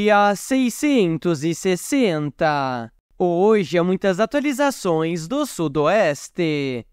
E a 660. Hoje há muitas atualizações do Sudoeste.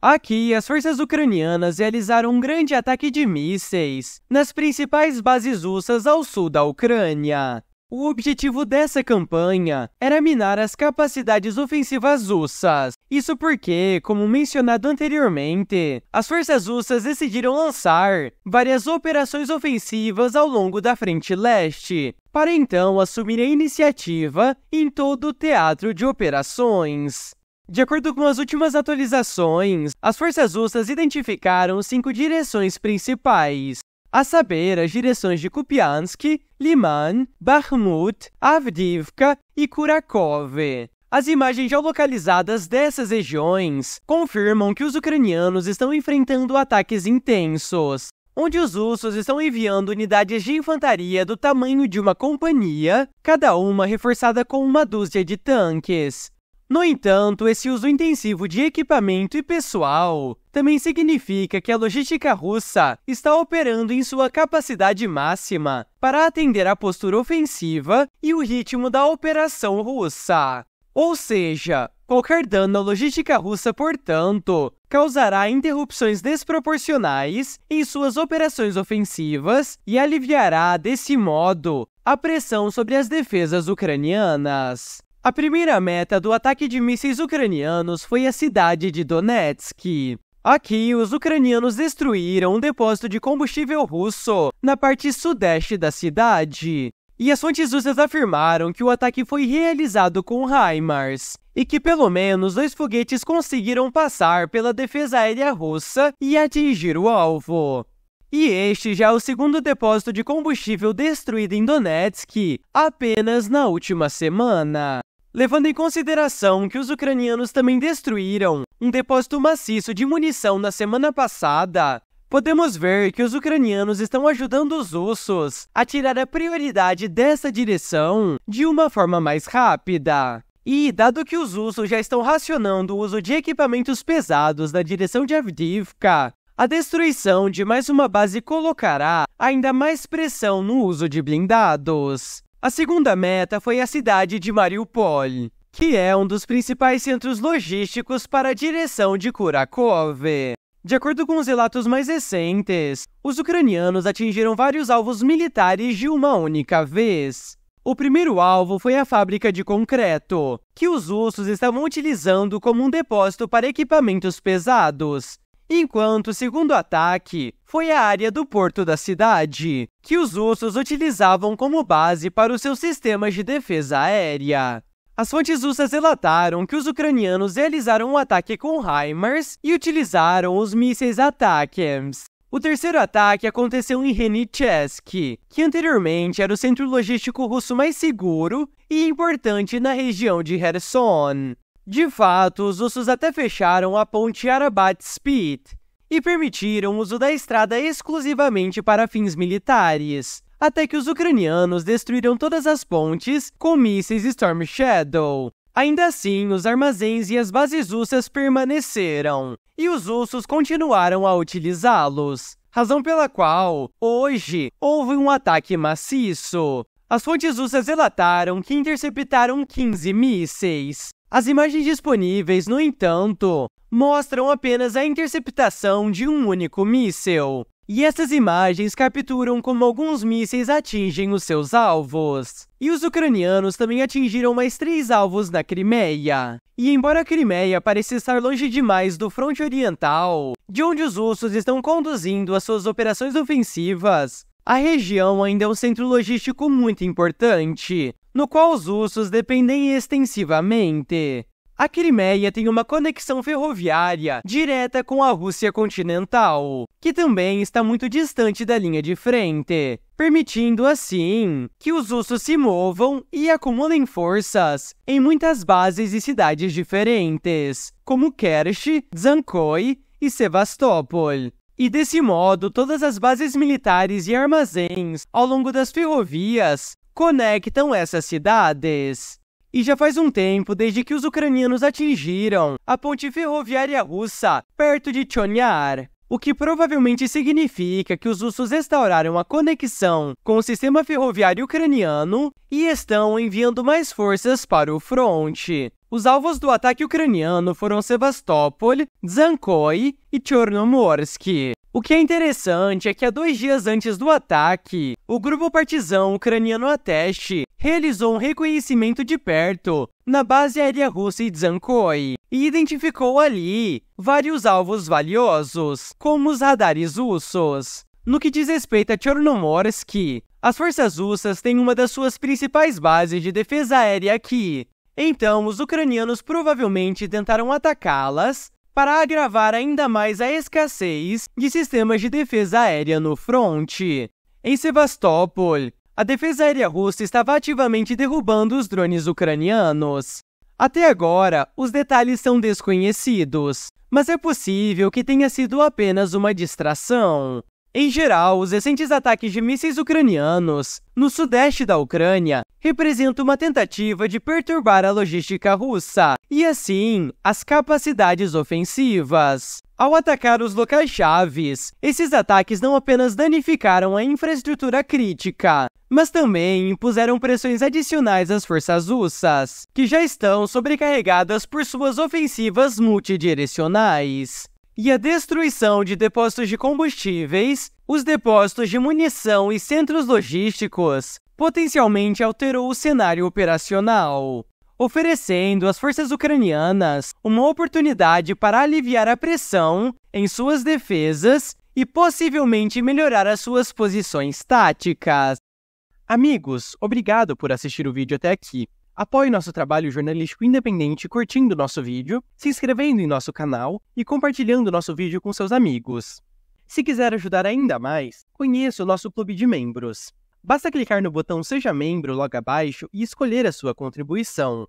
Aqui, as forças ucranianas realizaram um grande ataque de mísseis nas principais bases russas ao sul da Ucrânia, o objetivo dessa campanha era minar as capacidades ofensivas russas. Isso porque, como mencionado anteriormente, as forças russas decidiram lançar várias operações ofensivas ao longo da frente leste, para então assumir a iniciativa em todo o teatro de operações. De acordo com as últimas atualizações, as forças russas identificaram cinco direções principais, a saber as direções de Kupiansky, Liman, Bakhmut, Avdivka e Kurakov. As imagens geolocalizadas dessas regiões confirmam que os ucranianos estão enfrentando ataques intensos, onde os russos estão enviando unidades de infantaria do tamanho de uma companhia, cada uma reforçada com uma dúzia de tanques, no entanto, esse uso intensivo de equipamento e pessoal também significa que a logística russa está operando em sua capacidade máxima para atender à postura ofensiva e o ritmo da operação russa. Ou seja, qualquer dano à logística russa, portanto, causará interrupções desproporcionais em suas operações ofensivas e aliviará, desse modo, a pressão sobre as defesas ucranianas. A primeira meta do ataque de mísseis ucranianos foi a cidade de Donetsk. Aqui, os ucranianos destruíram um depósito de combustível russo na parte sudeste da cidade. E as fontes russas afirmaram que o ataque foi realizado com HIMARS e que pelo menos dois foguetes conseguiram passar pela defesa aérea russa e atingir o alvo. E este já é o segundo depósito de combustível destruído em Donetsk apenas na última semana levando em consideração que os ucranianos também destruíram um depósito maciço de munição na semana passada, podemos ver que os ucranianos estão ajudando os russos a tirar a prioridade dessa direção de uma forma mais rápida. E, dado que os russos já estão racionando o uso de equipamentos pesados na direção de Avdiivka, a destruição de mais uma base colocará ainda mais pressão no uso de blindados. A segunda meta foi a cidade de Mariupol, que é um dos principais centros logísticos para a direção de Kurakov. De acordo com os relatos mais recentes, os ucranianos atingiram vários alvos militares de uma única vez. O primeiro alvo foi a fábrica de concreto, que os russos estavam utilizando como um depósito para equipamentos pesados, enquanto o segundo ataque foi a área do porto da cidade, que os russos utilizavam como base para os seus sistemas de defesa aérea. As fontes russas relataram que os ucranianos realizaram um ataque com HIMARS e utilizaram os mísseis ATACMS. O terceiro ataque aconteceu em Renichesk, que anteriormente era o centro logístico russo mais seguro e importante na região de Kherson. De fato, os russos até fecharam a ponte Arabat-Spit e permitiram o uso da estrada exclusivamente para fins militares, até que os ucranianos destruíram todas as pontes com mísseis Storm Shadow. Ainda assim, os armazéns e as bases russas permaneceram, e os russos continuaram a utilizá-los, razão pela qual, hoje, houve um ataque maciço. As fontes russas relataram que interceptaram 15 mísseis, as imagens disponíveis, no entanto, mostram apenas a interceptação de um único míssil. E essas imagens capturam como alguns mísseis atingem os seus alvos. E os ucranianos também atingiram mais três alvos na Crimeia. E embora a Crimeia pareça estar longe demais do fronte oriental, de onde os russos estão conduzindo as suas operações ofensivas, a região ainda é um centro logístico muito importante, no qual os russos dependem extensivamente. A Crimeia tem uma conexão ferroviária direta com a Rússia continental, que também está muito distante da linha de frente, permitindo assim que os russos se movam e acumulem forças em muitas bases e cidades diferentes, como Kerch, Zankoi e Sevastopol. E desse modo, todas as bases militares e armazéns ao longo das ferrovias conectam essas cidades. E já faz um tempo desde que os ucranianos atingiram a ponte ferroviária russa perto de Chonyar, o que provavelmente significa que os russos restauraram a conexão com o sistema ferroviário ucraniano e estão enviando mais forças para o fronte. Os alvos do ataque ucraniano foram Sevastopol, Zankoi e Chornomorsk. O que é interessante é que há dois dias antes do ataque, o grupo partizão ucraniano Ateste realizou um reconhecimento de perto na base aérea russa em Dzankoy e identificou ali vários alvos valiosos, como os radares russos. No que diz respeito a Chornomorsk, as forças russas têm uma das suas principais bases de defesa aérea aqui, então, os ucranianos provavelmente tentaram atacá-las para agravar ainda mais a escassez de sistemas de defesa aérea no fronte. Em Sevastopol, a defesa aérea russa estava ativamente derrubando os drones ucranianos. Até agora, os detalhes são desconhecidos, mas é possível que tenha sido apenas uma distração. Em geral, os recentes ataques de mísseis ucranianos no sudeste da Ucrânia representam uma tentativa de perturbar a logística russa e, assim, as capacidades ofensivas. Ao atacar os locais chaves, esses ataques não apenas danificaram a infraestrutura crítica, mas também impuseram pressões adicionais às forças russas, que já estão sobrecarregadas por suas ofensivas multidirecionais e a destruição de depósitos de combustíveis, os depósitos de munição e centros logísticos potencialmente alterou o cenário operacional, oferecendo às forças ucranianas uma oportunidade para aliviar a pressão em suas defesas e possivelmente melhorar as suas posições táticas. Amigos, obrigado por assistir o vídeo até aqui. Apoie nosso trabalho jornalístico independente curtindo nosso vídeo, se inscrevendo em nosso canal e compartilhando nosso vídeo com seus amigos. Se quiser ajudar ainda mais, conheça o nosso clube de membros. Basta clicar no botão Seja Membro logo abaixo e escolher a sua contribuição.